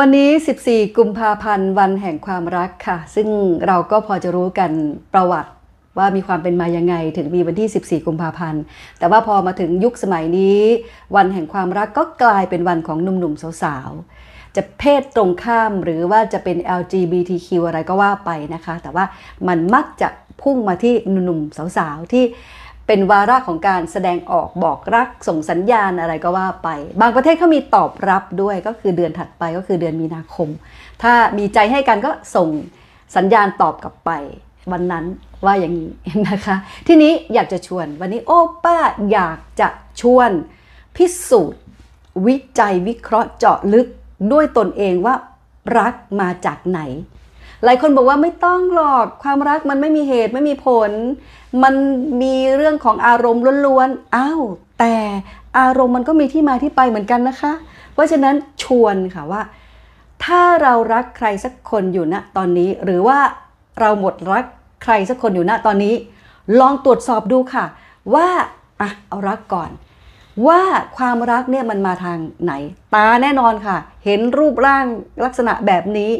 วันนี้ 14 กุมภาพันธ์ วันแห่งความรักค่ะ ซึ่งเราก็พอจะรู้กันประวัติว่ามีความเป็นมายังไง ถึงมีวันที่ 14 กุมภาพันธ์ แต่ว่าพอมาถึงยุคสมัยนี้ วันแห่งความรักก็กลายเป็นวันของ หนุ่มๆสาวๆ จะเพศตรงข้ามหรือว่าจะเป็น LGBTQ อะไรก็ว่าไปนะคะ แต่ว่ามันมักจะพุ่งมาที่หนุ่มๆสาวๆที่เป็นวาระของการแสดงออกบอกรักส่งสัญญาณอะไรก็ว่าไป บางประเทศเขามีตอบรับด้วยก็คือเดือนถัดไปก็คือเดือนมีนาคม ถ้ามีใจให้กันก็ส่งสัญญาณตอบกลับไปวันนั้นว่าอย่างนี้นะคะ ทีนี้อยากจะชวนวันนี้โอป้าอยากจะชวนพิสูจน์ วิจัยวิเคราะห์ เจาะลึกด้วยตนเองว่ารักมาจากไหนหลายคนบอกว่าไม่ต้องหรอกความรักมันไม่มีเหตุไม่มีผล มันมีเรื่องของอารมณ์ล้วนๆอ้าวแต่อารมณ์มันก็มีที่มาที่ไปเหมือนกันนะคะ เพราะฉะนั้นชวนค่ะว่า ถ้าเรารักใครสักคนอยู่นะตอนนี้หรือว่าเราหมดรักใครสักคนอยู่นะตอนนี้ ลองตรวจสอบดูค่ะ ว่าอ่ะเอารักก่อน ว่าความรักเนี่ยมันมาทางไหน ตาแน่นอนค่ะ เห็นรูปร่างลักษณะแบบนี้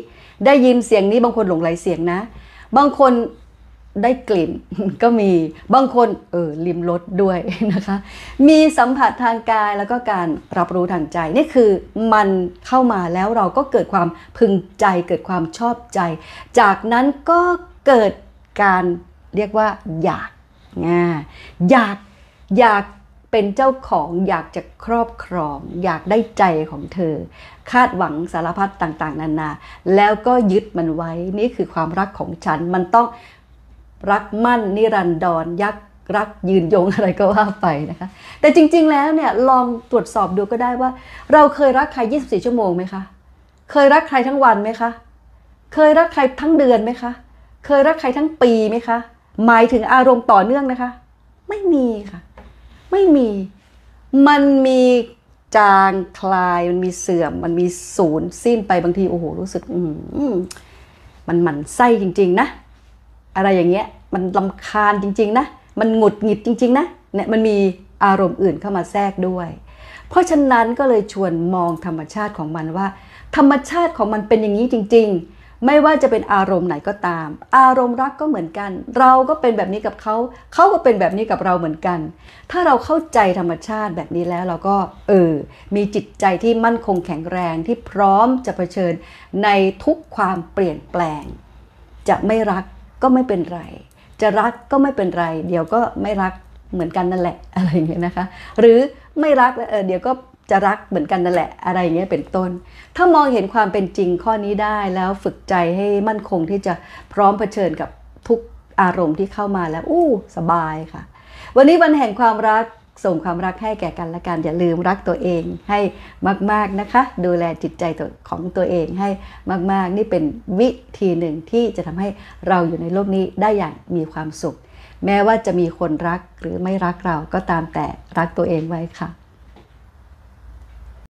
ได้ยินเสียงนี้บางคนหลงไหลเสียงนะ บางคนได้กลิ่นก็มีบางคนเออลิมรสด้วยนะคะ มีสัมผัสทางกายแล้วก็การรับรู้ทางใจนี่คือมันเข้ามาแล้วเราก็เกิดความพึงใจเกิดความชอบใจ จากนั้นก็เกิดการเรียกว่า อยากอยาก อยากเป็นเจ้าของอยากจะครอบครองอยากได้ใจของเธอ คาดหวังสารพัดต่าง ๆ นานาแล้วก็ยึดมันไว้นี่คือความรักของฉันมันต้อง รักมั่นนิรันดร ยักรักยืนยงอะไรก็ว่าไปนะคะ แต่จริง ๆแล้วเนี่ยลองตรวจสอบดูก็ได้ว่า เราเคยรักใคร 24 ชั่วโมงไหมคะเคยรักใครทั้งวันไหมคะเคยรักใครทั้งเดือนไหมคะ เคยรักใครทั้งปีไหมคะ หมายถึงอารมณ์ต่อเนื่องนะคะ ไม่มีค่ะไม่มี มันมีจางคลาย มันมีเสื่อม มันมีศูนย์ สิ้นไปบางทีโอ้โหรู้สึกอืมมันหมันไส้จริง ๆ นะ อะไรอย่างเงี้ย มันลำคาญจริง ๆนะมันหงุดหงิดจริง ๆนะเนี่ยมันมีอารมณ์อื่นเข้ามาแทรกด้วย เพราะฉะนั้นก็เลยชวนมองธรรมชาติของมันว่า ธรรมชาติของมันเป็นอย่างนี้จริง ๆไม่ว่าจะเป็นอารมณ์ไหนก็ตาม อารมณ์รักก็เหมือนกัน เราก็เป็นแบบนี้กับเขา เขาก็เป็นแบบนี้กับเราเหมือนกัน ถ้าเราเข้าใจธรรมชาติแบบนี้แล้วเราก็เออ มีจิตใจที่มั่นคงแข็งแรงที่พร้อมจะเผชิญในทุกความเปลี่ยนแปลง จะไม่รักก็ไม่เป็นไร จะรักก็ไม่เป็นไร เดี๋ยวก็ไม่รักเหมือนกันนั่นแหละอะไรอย่างเงี้ยนะคะ หรือไม่รักเดี๋ยวก็จะรักเหมือนกันนั่นแหละอะไรเงี้ยเป็นต้น ถ้ามองเห็นความเป็นจริงข้อนี้ได้แล้วฝึกใจให้มั่นคงที่จะพร้อมเผชิญกับทุกอารมณ์ที่เข้ามาแล้วอู้สบายค่ะ วันนี้วันแห่งความรักส่งความรักให้แก่กันและกัน อย่าลืมรักตัวเองให้มาก ๆ นะคะ ดูแลจิตใจของตัวเองให้มากๆ นี่เป็นวิธีหนึ่งที่จะทำให้เราอยู่ในโลกนี้ได้อย่างมีความสุข แม้ว่าจะมีคนรักหรือไม่รักเราก็ตามแต่รักตัวเองไว้ค่ะ